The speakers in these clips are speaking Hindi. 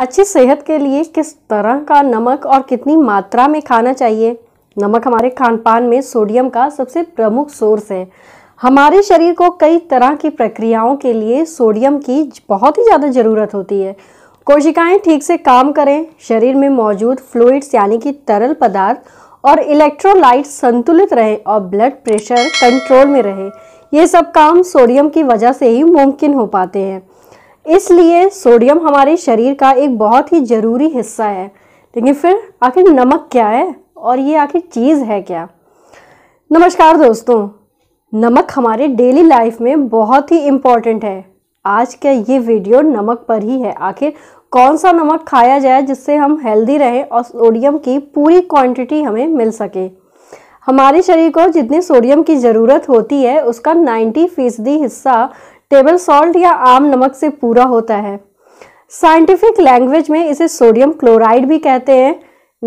अच्छी सेहत के लिए किस तरह का नमक और कितनी मात्रा में खाना चाहिए नमक हमारे खान पान में सोडियम का सबसे प्रमुख सोर्स है हमारे शरीर को कई तरह की प्रक्रियाओं के लिए सोडियम की बहुत ही ज़्यादा ज़रूरत होती है कोशिकाएं ठीक से काम करें शरीर में मौजूद फ्लूइड्स यानी कि तरल पदार्थ और इलेक्ट्रोलाइट संतुलित रहे और ब्लड प्रेशर कंट्रोल में रहे ये सब काम सोडियम की वजह से ही मुमकिन हो पाते हैं इसलिए सोडियम हमारे शरीर का एक बहुत ही ज़रूरी हिस्सा है लेकिन फिर आखिर नमक क्या है और ये आखिर चीज़ है क्या नमस्कार दोस्तों नमक हमारे डेली लाइफ में बहुत ही इम्पॉर्टेंट है आज का ये वीडियो नमक पर ही है आखिर कौन सा नमक खाया जाए जिससे हम हेल्दी रहें और सोडियम की पूरी क्वांटिटी हमें मिल सके हमारे शरीर को जितनी सोडियम की ज़रूरत होती है उसका 90 फीसदी हिस्सा टेबल सॉल्ट या आम नमक से पूरा होता है साइंटिफिक लैंग्वेज में इसे सोडियम क्लोराइड भी कहते हैं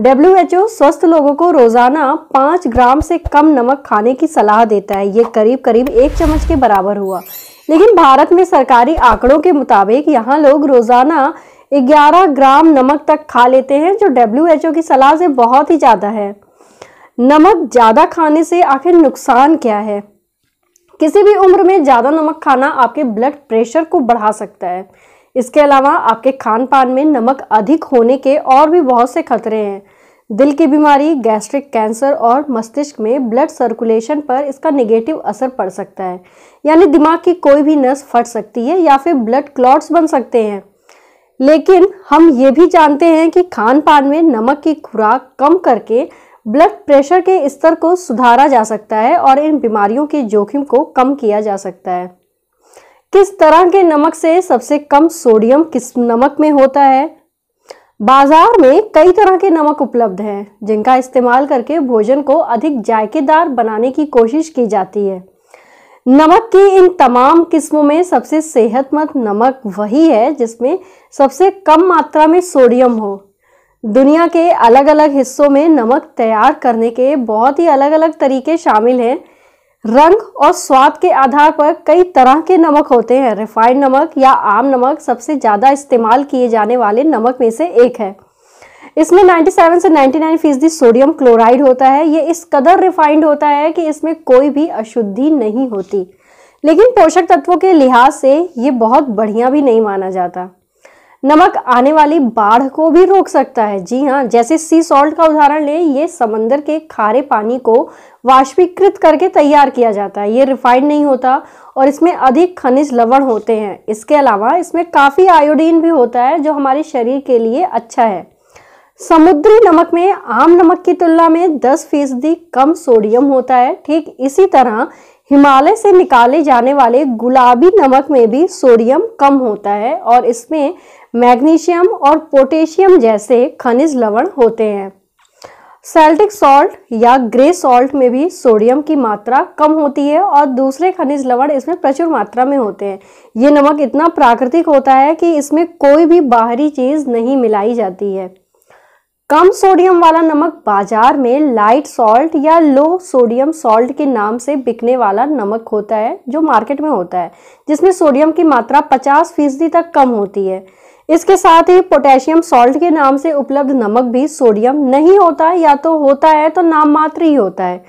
डब्ल्यू एच ओ स्वस्थ लोगों को रोज़ाना पाँच ग्राम से कम नमक खाने की सलाह देता है ये करीब करीब एक चम्मच के बराबर हुआ लेकिन भारत में सरकारी आंकड़ों के मुताबिक यहाँ लोग रोज़ाना 11 ग्राम नमक तक खा लेते हैं जो डब्ल्यू एच ओ की सलाह से बहुत ही ज़्यादा है नमक ज़्यादा खाने से आखिर नुकसान क्या है किसी भी उम्र में ज़्यादा नमक खाना आपके ब्लड प्रेशर को बढ़ा सकता है इसके अलावा आपके खान पान में नमक अधिक होने के और भी बहुत से खतरे हैं दिल की बीमारी गैस्ट्रिक कैंसर और मस्तिष्क में ब्लड सर्कुलेशन पर इसका नेगेटिव असर पड़ सकता है यानी दिमाग की कोई भी नस फट सकती है या फिर ब्लड क्लॉट्स बन सकते हैं लेकिन हम ये भी जानते हैं कि खान पान में नमक की खुराक कम करके ब्लड प्रेशर के स्तर को सुधारा जा सकता है और इन बीमारियों के जोखिम को कम किया जा सकता है किस तरह के नमक से सबसे कम सोडियम किस नमक में होता है बाजार में कई तरह के नमक उपलब्ध हैं जिनका इस्तेमाल करके भोजन को अधिक जायकेदार बनाने की कोशिश की जाती है नमक की इन तमाम किस्मों में सबसे सेहतमंद नमक वही है जिसमें सबसे कम मात्रा में सोडियम हो दुनिया के अलग अलग हिस्सों में नमक तैयार करने के बहुत ही अलग अलग तरीके शामिल हैं रंग और स्वाद के आधार पर कई तरह के नमक होते हैं रिफाइंड नमक या आम नमक सबसे ज़्यादा इस्तेमाल किए जाने वाले नमक में से एक है इसमें 97 से 99 फीसदी सोडियम क्लोराइड होता है ये इस कदर रिफाइंड होता है कि इसमें कोई भी अशुद्धि नहीं होती लेकिन पोषक तत्वों के लिहाज से ये बहुत बढ़िया भी नहीं माना जाता नमक आने वाली बाढ़ को भी रोक सकता है जी हाँ जैसे सी सॉल्ट का उदाहरण लें ये समंदर के खारे पानी को वाष्पीकृत करके तैयार किया जाता है ये रिफाइंड नहीं होता और इसमें अधिक खनिज लवण होते हैं इसके अलावा इसमें काफ़ी आयोडीन भी होता है जो हमारे शरीर के लिए अच्छा है समुद्री नमक में आम नमक की तुलना में 10 फीसदी कम सोडियम होता है ठीक इसी तरह हिमालय से निकाले जाने वाले गुलाबी नमक में भी सोडियम कम होता है और इसमें मैग्नीशियम और पोटेशियम जैसे खनिज लवण होते हैं सेल्टिक सॉल्ट या ग्रे सॉल्ट में भी सोडियम की मात्रा कम होती है और दूसरे खनिज लवण इसमें प्रचुर मात्रा में होते हैं ये नमक इतना प्राकृतिक होता है कि इसमें कोई भी बाहरी चीज़ नहीं मिलाई जाती है कम सोडियम वाला नमक बाजार में लाइट सॉल्ट या लो सोडियम सॉल्ट के नाम से बिकने वाला नमक होता है जो मार्केट में होता है जिसमें सोडियम की मात्रा 50 फीसदी तक कम होती है इसके साथ ही पोटेशियम सॉल्ट के नाम से उपलब्ध नमक भी सोडियम नहीं होता या तो होता है तो नाम मात्र ही होता है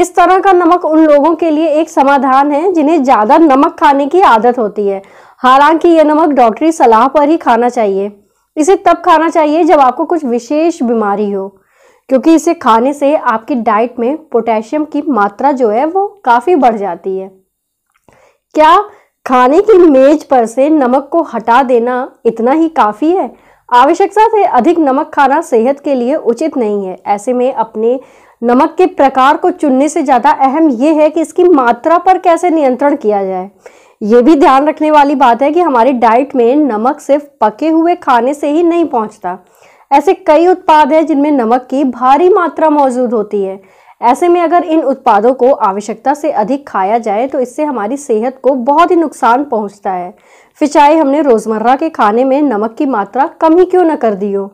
इस तरह का नमक उन लोगों के लिए एक समाधान है जिन्हें ज़्यादा नमक खाने की आदत होती है हालांकि यह नमक डॉक्टरी सलाह पर ही खाना चाहिए इसे तब खाना चाहिए जब आपको कुछ विशेष बीमारी हो क्योंकि इसे खाने से आपकी डाइट में पोटेशियम की मात्रा जो है वो काफ़ी बढ़ जाती है क्या खाने की मेज पर से नमक को हटा देना इतना ही काफ़ी है आवश्यकता से अधिक नमक खाना सेहत के लिए उचित नहीं है ऐसे में अपने नमक के प्रकार को चुनने से ज़्यादा अहम ये है कि इसकी मात्रा पर कैसे नियंत्रण किया जाए ये भी ध्यान रखने वाली बात है कि हमारी डाइट में नमक सिर्फ पके हुए खाने से ही नहीं पहुंचता ऐसे कई उत्पाद हैं जिनमें नमक की भारी मात्रा मौजूद होती है ऐसे में अगर इन उत्पादों को आवश्यकता से अधिक खाया जाए तो इससे हमारी सेहत को बहुत ही नुकसान पहुंचता है फिर चाहे हमने रोज़मर्रा के खाने में नमक की मात्रा कम ही क्यों न कर दी हो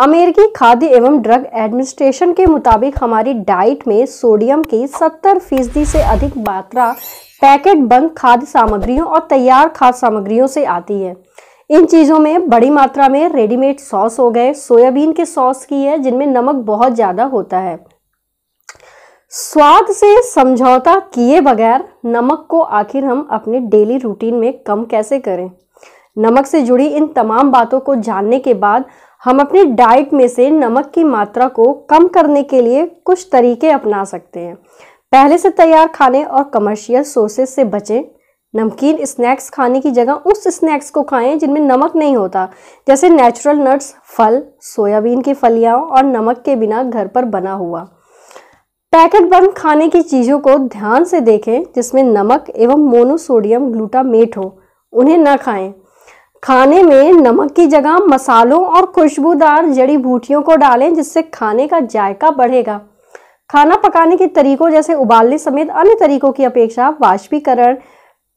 अमेरिकी खाद्य एवं ड्रग एडमिनिस्ट्रेशन के मुताबिक हमारी डाइट में सोडियम की सत्तर फीसदी से अधिक मात्रा पैकेट बंद खाद्य सामग्रियों और तैयार खाद्य सामग्रियों से आती है इन चीज़ों में बड़ी मात्रा में रेडीमेड सॉस हो गए सोयाबीन के सॉस की है जिनमें नमक बहुत ज़्यादा होता है स्वाद से समझौता किए बगैर नमक को आखिर हम अपने डेली रूटीन में कम कैसे करें नमक से जुड़ी इन तमाम बातों को जानने के बाद हम अपनी डाइट में से नमक की मात्रा को कम करने के लिए कुछ तरीके अपना सकते हैं पहले से तैयार खाने और कमर्शियल सोर्सेज से बचें नमकीन स्नैक्स खाने की जगह उस स्नैक्स को खाएं जिनमें नमक नहीं होता जैसे नेचुरल नट्स फल सोयाबीन की फलियाँ और नमक के बिना घर पर बना हुआ पैकेट बंद खाने की चीज़ों को ध्यान से देखें जिसमें नमक एवं मोनोसोडियम ग्लूटामेट हो उन्हें न खाएं खाने में नमक की जगह मसालों और खुशबूदार जड़ी बूटियों को डालें जिससे खाने का जायका बढ़ेगा खाना पकाने के तरीकों जैसे उबालने समेत अन्य तरीकों की अपेक्षा वाष्पीकरण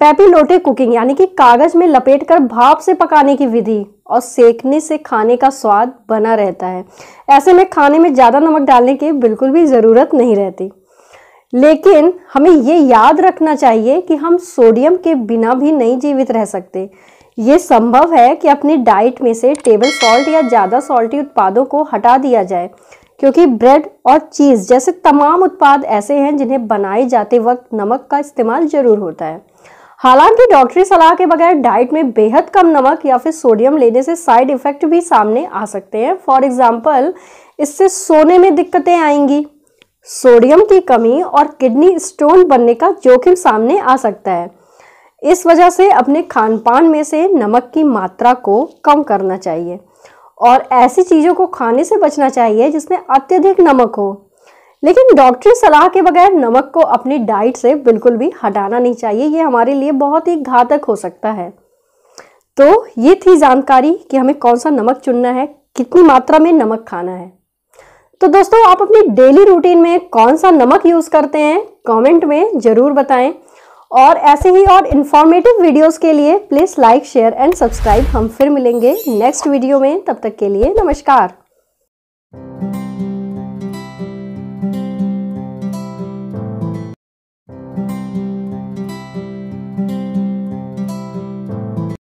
लोटे कुकिंग यानी कि कागज में लपेटकर भाप से पकाने की विधि और सेकने से खाने का स्वाद बना रहता है ऐसे में खाने में ज़्यादा नमक डालने की बिल्कुल भी ज़रूरत नहीं रहती लेकिन हमें ये याद रखना चाहिए कि हम सोडियम के बिना भी नहीं जीवित रह सकते ये संभव है कि अपनी डाइट में से टेबल सॉल्ट या ज़्यादा सॉल्टी उत्पादों को हटा दिया जाए क्योंकि ब्रेड और चीज़ जैसे तमाम उत्पाद ऐसे हैं जिन्हें बनाए जाते वक्त नमक का इस्तेमाल ज़रूर होता है हालांकि डॉक्टरी सलाह के बगैर डाइट में बेहद कम नमक या फिर सोडियम लेने से साइड इफेक्ट भी सामने आ सकते हैं फॉर एग्जाम्पल इससे सोने में दिक्कतें आएंगी सोडियम की कमी और किडनी स्टोन बनने का जोखिम सामने आ सकता है इस वजह से अपने खान पान में से नमक की मात्रा को कम करना चाहिए और ऐसी चीज़ों को खाने से बचना चाहिए जिसमें अत्यधिक नमक हो लेकिन डॉक्टरी सलाह के बगैर नमक को अपनी डाइट से बिल्कुल भी हटाना नहीं चाहिए ये हमारे लिए बहुत ही घातक हो सकता है तो ये थी जानकारी कि हमें कौन सा नमक चुनना है कितनी मात्रा में नमक खाना है तो दोस्तों आप अपनी डेली रूटीन में कौन सा नमक यूज़ करते हैं कमेंट में ज़रूर बताएं और ऐसे ही और इन्फॉर्मेटिव वीडियोस के लिए please like share and subscribe हम फिर मिलेंगे नेक्स्ट वीडियो में तब तक के लिए नमस्कार